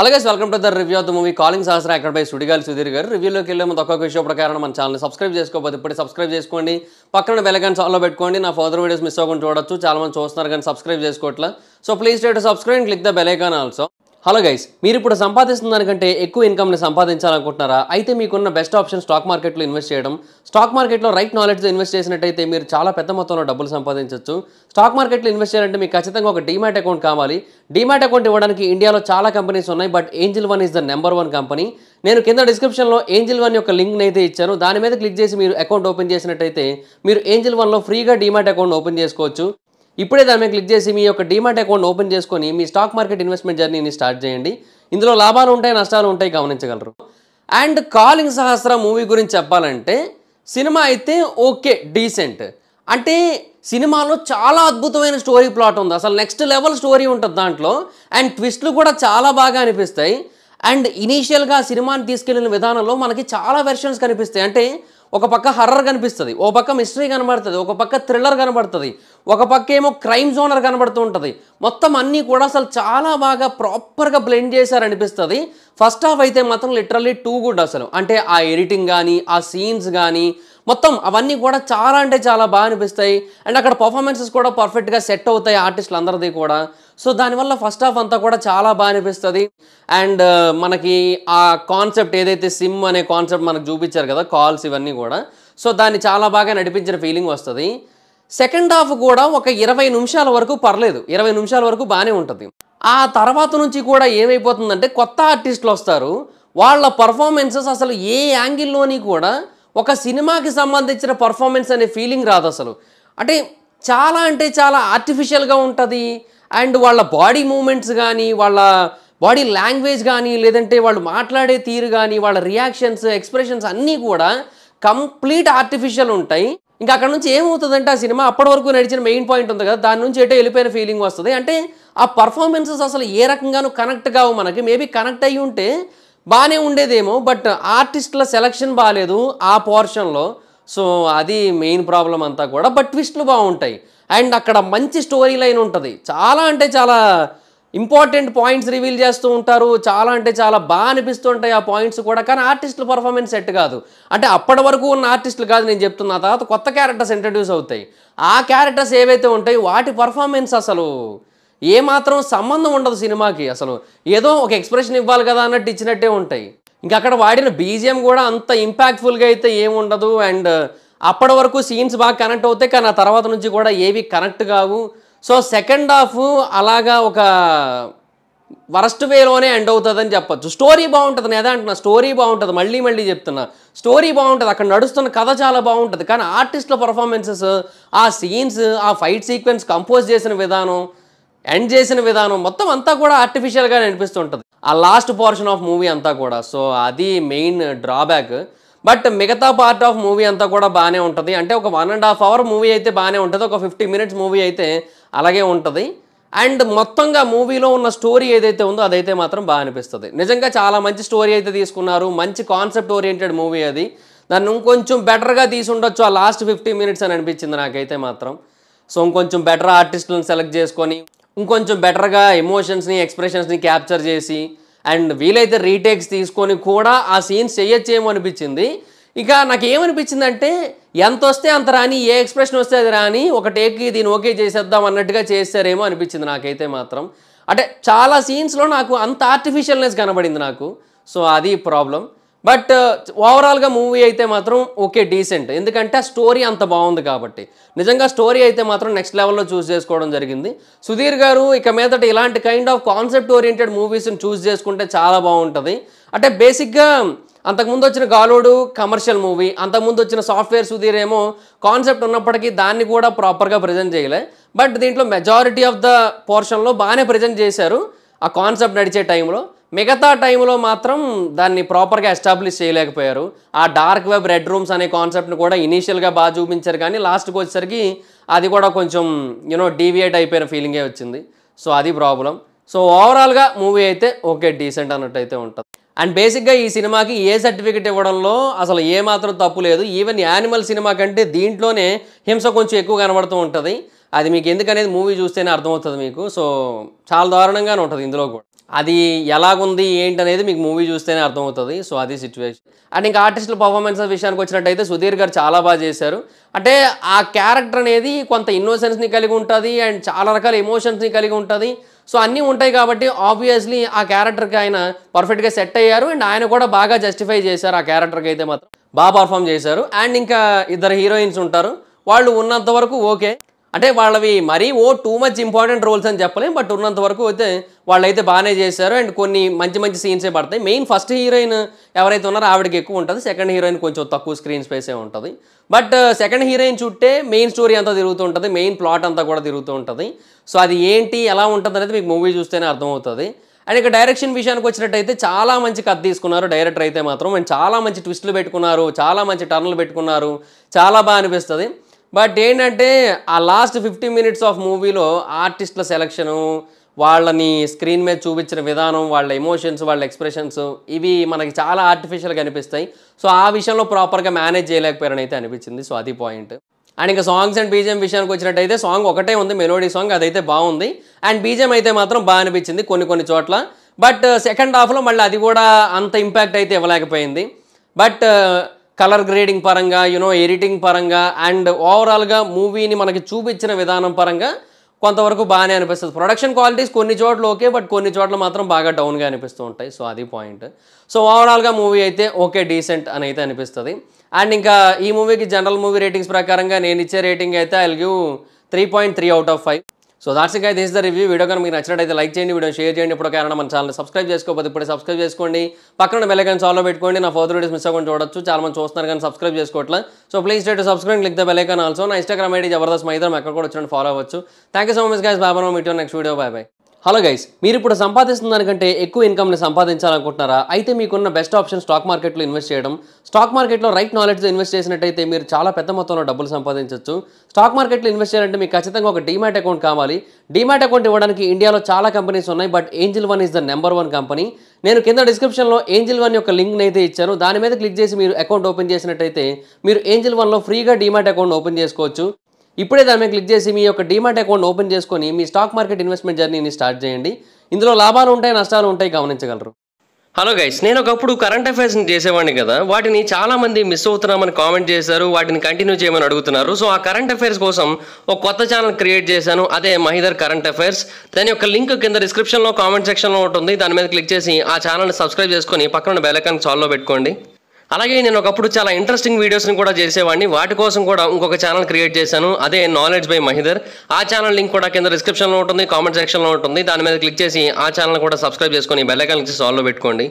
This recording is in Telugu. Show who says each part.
Speaker 1: అలాగే welcome to the review of the movie Calling అక్కడ పై సుడిగాలి సుధీర్ గారు రివ్యూలోకి వెళ్ళే ముందు ఒక్కొక్క విషయం ప్రకారం మన ఛానల్ సబ్స్క్రైబ్ చేసుకోబోతు ఇప్పుడు సబ్స్క్రైబ్ చేసుకోండి పక్కన బెలగన్ చాల్లో పెట్టుకోండి నా ఫర్దర్ వీడియోస్ మిస్ అవ్వకుండా చూడొచ్చు చాలా మంది చూస్తున్నారు కానీ సబ్స్క్రైబ్ చేసుకోవట్లా so please to subscribe click the bell icon also hello guys మీరు ఇప్పుడు సంపాదిస్తున్న దానికంటే ఎక్కువ ఇన్కమ్ని సంపాదించాలనుకుంటున్నారా అయితే మీకున్న బెస్ట్ ఆప్షన్ స్టాక్ మార్కెట్లో ఇన్వెస్ట్ చేయడం స్టాక్ మార్కెట్లో రైట్ నాలెడ్జ్తో ఇన్వెస్ట్ చేసినట్టయితే మీరు చాలా పెద్ద మొత్తంలో డబ్బులు సంపాదించవచ్చు స్టాక్ మార్కెట్లో ఇన్వెస్ట్ చేయాలంటే మీకు ఖచ్చితంగా ఒక డీమాట్ అకౌంట్ కావాలి డీమాట్ అకౌంట్ ఇవ్వడానికి ఇండియాలో చాలా కంపెనీస్ ఉన్నాయి but Angel One is the number one company నేను కింద డిస్క్రిప్షన్లో ఏంజిల్ వన్ యొక్క లింక్ని అయితే ఇచ్చాను దాని మీద క్లిక్ చేసి మీరు అకౌంట్ ఓపెన్ చేసినట్టయితే మీరు ఏంజిల్ వన్లో ఫ్రీగా డీమాట్ అకౌంట్ ఓపెన్ చేసుకోవచ్చు ఇప్పుడే దాని మీద క్లిక్ చేసి మీ యొక్క డిమాట్ అకౌంట్ ఓపెన్ చేసుకొని మీ స్టాక్ మార్కెట్ ఇన్వెస్ట్మెంట్ జర్నీని స్టార్ట్ చేయండి ఇందులో లాభాలు ఉంటాయి నష్టాలు ఉంటాయి గమనించగలరు అండ్ కాలింగ్ సహస్ర మూవీ గురించి చెప్పాలంటే సినిమా అయితే ఓకే డీసెంట్ అంటే సినిమాలో చాలా అద్భుతమైన స్టోరీ ప్లాట్ ఉంది అసలు నెక్స్ట్ లెవెల్ స్టోరీ ఉంటుంది దాంట్లో అండ్ ట్విస్ట్లు కూడా చాలా బాగా అనిపిస్తాయి అండ్ ఇనీషియల్గా సినిమాని తీసుకెళ్లిన విధానంలో మనకి చాలా వెర్షన్స్ కనిపిస్తాయి అంటే ఒక పక్క హర్రర్ కనిపిస్తుంది ఒక పక్క మిస్టరీ కనబడుతుంది ఒక పక్క థ్రిల్లర్ కనబడుతుంది ఒక పక్క ఏమో క్రైమ్ జోనర్ కనబడుతూ ఉంటుంది మొత్తం అన్నీ కూడా అసలు చాలా బాగా ప్రాపర్గా బ్లెండ్ చేశారనిపిస్తుంది ఫస్ట్ హాఫ్ అయితే మాత్రం లిటరల్లీ టూ గుడ్ అసలు అంటే ఆ ఎడిటింగ్ కానీ ఆ సీన్స్ కానీ మొత్తం అవన్నీ కూడా చాలా అంటే చాలా బాగా అనిపిస్తాయి అండ్ అక్కడ పర్ఫార్మెన్సెస్ కూడా పర్ఫెక్ట్గా సెట్ అవుతాయి ఆర్టిస్టులందరిది కూడా సో దానివల్ల ఫస్ట్ హాఫ్ అంతా కూడా చాలా బాగా అనిపిస్తుంది అండ్ మనకి ఆ కాన్సెప్ట్ ఏదైతే సిమ్ అనే కాన్సెప్ట్ మనకు చూపించారు కదా కాల్స్ ఇవన్నీ కూడా సో దాన్ని చాలా బాగా నడిపించిన ఫీలింగ్ వస్తుంది సెకండ్ హాఫ్ కూడా ఒక ఇరవై నిమిషాల వరకు పర్లేదు ఇరవై నిమిషాల వరకు బాగానే ఉంటుంది ఆ తర్వాత నుంచి కూడా ఏమైపోతుందంటే కొత్త ఆర్టిస్టులు వస్తారు వాళ్ళ పర్ఫార్మెన్సెస్ అసలు ఏ యాంగిల్లోని కూడా ఒక సినిమాకి సంబంధించిన పర్ఫార్మెన్స్ అనే ఫీలింగ్ రాదు అసలు అంటే చాలా అంటే చాలా ఆర్టిఫిషియల్గా ఉంటుంది అండ్ వాళ్ళ బాడీ మూమెంట్స్ కానీ వాళ్ళ బాడీ లాంగ్వేజ్ కానీ లేదంటే వాళ్ళు మాట్లాడే తీరు కానీ వాళ్ళ రియాక్షన్స్ ఎక్స్ప్రెషన్స్ అన్నీ కూడా కంప్లీట్ ఆర్టిఫిషియల్ ఉంటాయి ఇంకా అక్కడ నుంచి ఏమవుతుందంటే ఆ సినిమా అప్పటి వరకు నడిచిన మెయిన్ పాయింట్ ఉంది కదా దాని నుంచి ఏటో వెళ్ళిపోయిన ఫీలింగ్ వస్తుంది అంటే ఆ పర్ఫార్మెన్సెస్ అసలు ఏ రకంగానూ కనెక్ట్ కావు మనకి మేబీ కనెక్ట్ అయ్యి ఉంటే బాగానే ఉండేదేమో బట్ ఆర్టిస్టుల సెలక్షన్ బాగాలేదు ఆ పోర్షన్లో సో అది మెయిన్ ప్రాబ్లం అంతా కూడా బట్ ట్విస్ట్లు బాగుంటాయి అండ్ అక్కడ మంచి స్టోరీ లైన్ ఉంటుంది చాలా అంటే చాలా ఇంపార్టెంట్ పాయింట్స్ రివీల్ చేస్తూ ఉంటారు చాలా అంటే చాలా బాగా అనిపిస్తూ ఉంటాయి ఆ పాయింట్స్ కూడా కానీ ఆర్టిస్టుల పర్ఫార్మెన్స్ సెట్ కాదు అంటే అప్పటి వరకు ఉన్న ఆర్టిస్టులు కాదు నేను చెప్తున్నా తర్వాత కొత్త క్యారెక్టర్స్ ఇంట్రడ్యూస్ అవుతాయి ఆ క్యారెక్టర్స్ ఏవైతే ఉంటాయి వాటి పర్ఫార్మెన్స్ అసలు ఏమాత్రం సంబంధం ఉండదు సినిమాకి అసలు ఏదో ఒక ఎక్స్ప్రెషన్ ఇవ్వాలి కదా అన్నట్టు ఇచ్చినట్టే ఉంటాయి ఇంకా అక్కడ వాడిన బీజిఎం కూడా అంత ఇంపాక్ట్ఫుల్గా అయితే ఏముండదు అండ్ అప్పటి వరకు సీన్స్ బాగా కనెక్ట్ అవుతాయి కానీ ఆ తర్వాత నుంచి కూడా ఏవి కనెక్ట్ కావు సో సెకండ్ హాఫ్ అలాగా ఒక వరస్ట్ వేలోనే ఎండ్ అవుతుందని చెప్పచ్చు స్టోరీ బాగుంటుంది నేను అంటున్నా స్టోరీ బాగుంటుంది మళ్ళీ మళ్ళీ చెప్తున్నా స్టోరీ బాగుంటుంది అక్కడ నడుస్తున్న కథ చాలా బాగుంటుంది కానీ ఆర్టిస్టుల పర్ఫార్మెన్సెస్ ఆ సీన్స్ ఆ ఫైట్ సీక్వెన్స్ కంపోజ్ చేసిన విధానం ఎండ్ చేసిన విధానం మొత్తం అంతా కూడా ఆర్టిఫిషియల్గా అనిపిస్తుంటుంది ఆ లాస్ట్ పోర్షన్ ఆఫ్ మూవీ అంతా కూడా సో అది మెయిన్ డ్రాబ్యాక్ బట్ మిగతా పార్ట్ ఆఫ్ మూవీ అంతా కూడా బాగానే ఉంటుంది అంటే ఒక one and half hour movie అయితే బాగానే ఉంటుంది ఒక ఫిఫ్టీ మినిట్స్ మూవీ అయితే అలాగే ఉంటుంది అండ్ మొత్తంగా మూవీలో ఉన్న స్టోరీ ఏదైతే ఉందో అదైతే మాత్రం బాగా అనిపిస్తుంది నిజంగా చాలా మంచి స్టోరీ అయితే తీసుకున్నారు మంచి కాన్సెప్ట్ ఓరియంటెడ్ మూవీ అది దాన్ని ఇంకొంచెం బెటర్గా ఉండొచ్చు ఆ లాస్ట్ ఫిఫ్టీ మినిట్స్ అని అనిపించింది నాకైతే మాత్రం సో ఇంకొంచెం బెటర్ ఆర్టిస్టులను సెలెక్ట్ చేసుకొని ఇంకొంచెం బెటర్గా ఎమోషన్స్ని ఎక్స్ప్రెషన్స్ని క్యాప్చర్ చేసి అండ్ వీలైతే రీటేక్స్ తీసుకొని కూడా ఆ సీన్స్ చేయొచ్చేమో అనిపించింది ఇక నాకు ఏమనిపించిందంటే ఎంత వస్తే అంత రాని ఏ ఎక్స్ప్రెషన్ వస్తే అది రాని ఒక టేక్కి దీన్ని ఓకే చేసేద్దాం అన్నట్టుగా చేస్తారేమో అనిపించింది నాకైతే మాత్రం అంటే చాలా సీన్స్లో నాకు అంత ఆర్టిఫిషియల్నెస్ కనబడింది నాకు సో అది ప్రాబ్లం బట్ ఓవరాల్గా uh, మూవీ అయితే మాత్రం ఓకే డీసెంట్ ఎందుకంటే స్టోరీ అంత బాగుంది కాబట్టి నిజంగా స్టోరీ అయితే మాత్రం నెక్స్ట్ లెవెల్లో చూస్ చేసుకోవడం జరిగింది సుధీర్ గారు ఇక మీదట ఇలాంటి కైండ్ ఆఫ్ కాన్సెప్ట్ ఓరియంటెడ్ మూవీస్ని చూస్ చేసుకుంటే చాలా బాగుంటుంది అంటే బేసిక్గా అంతకుముందు వచ్చిన గాలోడు కమర్షియల్ మూవీ అంతకుముందు వచ్చిన సాఫ్ట్వేర్ సుధీర్ ఏమో కాన్సెప్ట్ ఉన్నప్పటికీ దాన్ని కూడా ప్రాపర్గా ప్రజెంట్ చేయలే బట్ దీంట్లో మెజారిటీ ఆఫ్ ద పోర్షన్లో బాగానే ప్రజెంట్ చేశారు ఆ కాన్సెప్ట్ నడిచే టైంలో మిగతా టైంలో మాత్రం దాన్ని ప్రాపర్గా ఎస్టాబ్లిష్ చేయలేకపోయారు ఆ డార్క్ వెబ్ రెడ్ రూమ్స్ అనే కాన్సెప్ట్ని కూడా ఇనీషియల్గా బాగా చూపించారు కానీ లాస్ట్కి వచ్చేసరికి అది కూడా కొంచెం యూనో డీవియేట్ అయిపోయిన ఫీలింగే వచ్చింది సో అది ప్రాబ్లం సో ఓవరాల్గా మూవీ అయితే ఓకే డీసెంట్ అన్నట్టు అయితే ఉంటుంది అండ్ బేసిక్గా ఈ సినిమాకి ఏ సర్టిఫికెట్ ఇవ్వడంలో అసలు ఏమాత్రం తప్పు లేదు ఈవెన్ యానిమల్ సినిమా కంటే దీంట్లోనే హింస కొంచెం ఎక్కువ కనబడుతూ ఉంటుంది అది మీకు ఎందుకనేది మూవీ చూస్తేనే అర్థమవుతుంది మీకు సో చాలా దారుణంగానే ఉంటుంది ఇందులో కూడా అది ఎలాగుంది ఏంటి అనేది మీకు మూవీ చూస్తేనే అర్థమవుతుంది సో అది సిచ్యువేషన్ అండ్ ఇంకా ఆర్టిస్టుల పర్ఫార్మెన్స్ విషయానికి వచ్చినట్టయితే సుధీర్ గారు చాలా బాగా చేశారు అంటే ఆ క్యారెక్టర్ అనేది కొంత ఇన్నోసెన్స్ని కలిగి ఉంటుంది అండ్ చాలా రకాల ఎమోషన్స్ని కలిగి ఉంటుంది సో అన్నీ ఉంటాయి కాబట్టి ఆబ్వియస్లీ ఆ క్యారెక్టర్కి ఆయన పర్ఫెక్ట్గా సెట్ అయ్యారు అండ్ ఆయన కూడా బాగా జస్టిఫై చేశారు ఆ క్యారెక్టర్కి అయితే మాత్రం బాగా పర్ఫామ్ చేశారు అండ్ ఇంకా ఇద్దరు హీరోయిన్స్ ఉంటారు వాళ్ళు ఉన్నంత వరకు ఓకే అంటే వాళ్ళవి మరీ ఓ టూ మచ్ ఇంపార్టెంట్ రోల్స్ అని చెప్పలేం బట్ ఉన్నంత వరకు అయితే వాళ్ళైతే బాగానే చేశారు అండ్ కొన్ని మంచి మంచి సీన్సే పడతాయి మెయిన్ ఫస్ట్ హీరోయిన్ ఎవరైతే ఉన్నారో ఆవిడకి ఎక్కువ ఉంటుంది సెకండ్ హీరోయిన్ కొంచెం తక్కువ స్క్రీన్ స్పేసే ఉంటుంది బట్ సెకండ్ హీరోయిన్ చుట్టే మెయిన్ స్టోరీ అంతా తిరుగుతూ ఉంటుంది మెయిన్ ప్లాట్ అంతా కూడా తిరుగుతూ ఉంటుంది సో అది ఏంటి ఎలా ఉంటుంది అనేది మీకు మూవీ చూస్తేనే అర్థమవుతుంది అండ్ ఇక డైరెక్షన్ విషయానికి వచ్చినట్టయితే చాలా మంచి కథ తీసుకున్నారు డైరెక్టర్ అయితే మాత్రం అండ్ చాలా మంచి ట్విస్టులు పెట్టుకున్నారు చాలా మంచి టర్న్లు పెట్టుకున్నారు చాలా బాగా అనిపిస్తుంది బట్ ఏంటంటే ఆ లాస్ట్ ఫిఫ్టీ మినిట్స్ ఆఫ్ మూవీలో ఆర్టిస్టుల సెలక్షను వాళ్ళని స్క్రీన్ మీద చూపించిన విధానం వాళ్ళ ఎమోషన్స్ వాళ్ళ ఎక్స్ప్రెషన్స్ ఇవి మనకి చాలా ఆర్టిఫిషియల్గా అనిపిస్తాయి సో ఆ విషయంలో ప్రాపర్గా మేనేజ్ చేయలేకపోయారని అయితే అనిపించింది సో అది పాయింట్ అండ్ ఇంకా సాంగ్స్ అండ్ బీజిఎం విషయానికి వచ్చినట్టయితే సాంగ్ ఒకటే ఉంది మెలోడీ సాంగ్ అదైతే బాగుంది అండ్ బీజిఎం అయితే మాత్రం బాగా అనిపించింది కొన్ని కొన్ని చోట్ల బట్ సెకండ్ హాఫ్లో మళ్ళీ అది కూడా అంత ఇంపాక్ట్ అయితే ఇవ్వలేకపోయింది బట్ కలర్ గ్రేడింగ్ పరంగా యూనో ఎడిటింగ్ పరంగా అండ్ ఓవరాల్గా మూవీని మనకి చూపించిన విధానం పరంగా కొంతవరకు బాగానే అనిపిస్తుంది ప్రొడక్షన్ క్వాలిటీస్ కొన్ని చోట్ల ఓకే బట్ కొన్ని చోట్ల మాత్రం బాగా డౌన్గా అనిపిస్తూ ఉంటాయి సో అది పాయింట్ సో ఓవరాల్గా మూవీ అయితే ఓకే డీసెంట్ అని అయితే అనిపిస్తుంది అండ్ ఇంకా ఈ మూవీకి జనరల్ మూవీ రేటింగ్స్ ప్రకారంగా నేను ఇచ్చే రేటింగ్ అయితే I give three point three out of five so that's guys the review video కానీ మీకు నచ్చినట్టయితే లైక్ చేయండి వీడియో షేర్ చేయండి ఇప్పుడు కారణం మన ఛానల్ సబ్స్క్రైబ్ చేసుకోకపోతే ఇప్పుడు సబ్స్క్రైబ్ చేసుకోండి పక్కన బెల్లైకన్ సాల్లో పెట్టుకోండి నా ఫోర్ వీడియోస్ మిస్ అవ్వకుండా చూడొచ్చు చాలా మంది చూస్తున్నారు కానీ సబ్స్క్రైబ్ చేసుకోవట్లేదు so please date subscribe click the bell icon also నా ఇన్స్టాగ్రామ్ ఐడి జబర్దస్త్ మైదర్ ఎక్కడ కూడా వచ్చిన ఫాలో అవ్వచ్చు thank you so much guys బాబా మీటో next video bye bye hello guys మీరు ఇప్పుడు సంపాదిస్తున్న దానికంటే ఎక్కువ ఇన్కమ్ని సంపాదించాలనుకుంటున్నారా అయితే మీకున్న బెస్ట్ ఆప్షన్ స్టాక్ మార్కెట్లో ఇన్వెస్ట్ చేయడం స్టాక్ మార్కెట్లో రైట్ నాలెడ్జ్తో ఇన్వెస్ట్ చేసినట్టయితే మీరు చాలా పెద్ద మొత్తంలో డబ్బులు సంపాదించవచ్చు స్టాక్ మార్కెట్లో ఇన్వెస్ట్ చేయాలంటే మీకు ఖచ్చితంగా ఒక డీమాట్ అకౌంట్ కావాలి డీమాట్ అకౌంట్ ఇవ్వడానికి ఇండియాలో చాలా కంపెనీస్ ఉన్నాయి but Angel One is the number one company నేను కింద డిస్క్రిప్షన్లో ఏంజిల్ వన్ యొక్క లింక్ని అయితే ఇచ్చాను దాని మీద క్లిక్ చేసి మీరు అకౌంట్ ఓపెన్ చేసినట్టయితే మీరు ఏంజిల్ వన్లో ఫ్రీగా డీమాట్ అకౌంట్ ఓపెన్ చేసుకోవచ్చు ఇప్పుడే దాని మీద క్లిక్ చేసి మీ యొక్క డీమాట్ అకౌంట్ ఓపెన్ చేసుకొని మీ స్టాక్ మార్కెట్ ఇన్వెస్ట్మెంట్ జర్నీని స్టార్ట్ చేయండి ఇందులో లాభాలు ఉంటాయి నష్టాలు ఉంటాయి గమనించగలరు హలో గైస్ నేను ఒకప్పుడు కరెంట్ అఫైర్స్ని చేసేవాడిని కదా వాటిని చాలామంది మిస్ అవుతున్నామని కామెంట్ చేశారు వాటిని కంటిన్యూ చేయమని అడుగుతున్నారు సో ఆ కరెంట్ అఫైర్స్ కోసం ఒక కొత్త ఛానల్ క్రియేట్ చేశాను అదే మహిదర్ కరెంట్ అఫైర్స్ దాని యొక్క లింక్ కింద డిస్క్రిప్షన్లో కామెంట్ సెక్షన్లో ఉంటుంది దాని మీద క్లిక్ చేసి ఆ ఛానల్ని సబ్స్క్రైబ్ చేసుకొని పక్కన బెల్ ఐకాన్ సాల్వ్లో పెట్టుకోండి అలాగే నేను ఒకప్పుడు చాలా ఇంట్రెస్టింగ్ వీడియోస్ని కూడా చేసేవాడిని వాటి కోసం కూడా ఇంకొక ఛానల్ క్రియేట్ చేశాను అదే నాలెడ్జ్ బై మహిదర్ ఆ ఛానల్ లింక్ కూడా కింద డిస్క్రిప్షన్లో ఉంటుంది కామెంట్ సెక్షన్లో ఉంటుంది దాని మీద క్లిక్ చేసి ఆ ఛానల్ కూడా సబ్స్క్రైబ్ చేసుకొని బెల్లైకాన్ నుంచి సాల్వ్ పెట్టుకోండి